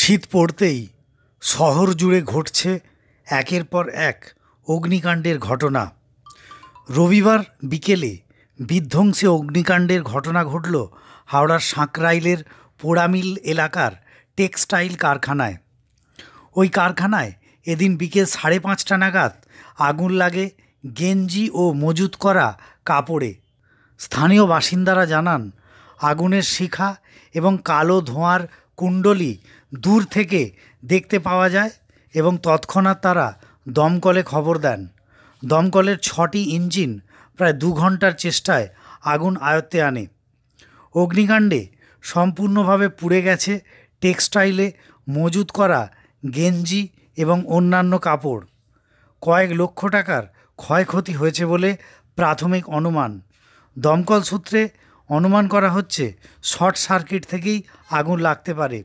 শীত পড়তেই শহর জুড়ে ঘটছে একের পর এক অগ্নিকাণ্ডের ঘটনা রবিবার বিকেলে বিধ্বংসে অগ্নিকাণ্ডের ঘটনা ঘটল হাওড়ার সাঁকরাইলের পোড়ামিল এলাকার টেক্সটাইল কারখানায় ওই কারখানায় এদিন বিকেল সাড়ে পাঁচটা নাগাদ আগুন লাগে গেঞ্জি ও মজুত করা কাপড়ে স্থানীয় বাসিন্দারা জানান আগুনের শিখা এবং কালো ধোঁয়ার কুণ্ডলি দূর থেকে দেখতে পাওয়া যায় এবং তৎক্ষণাৎ তারা দমকলে খবর দেন দমকলের ছটি ইঞ্জিন প্রায় দু ঘন্টার চেষ্টায় আগুন আয়ত্তে আনে অগ্নিকাণ্ডে সম্পূর্ণভাবে পুড়ে গেছে টেক্সটাইলে মজুত করা গেঞ্জি এবং অন্যান্য কাপড় কয়েক লক্ষ টাকার ক্ষয়ক্ষতি হয়েছে বলে প্রাথমিক অনুমান দমকল সূত্রে অনুমান করা হচ্ছে শর্ট সার্কিট থেকেই আগুন লাগতে পারে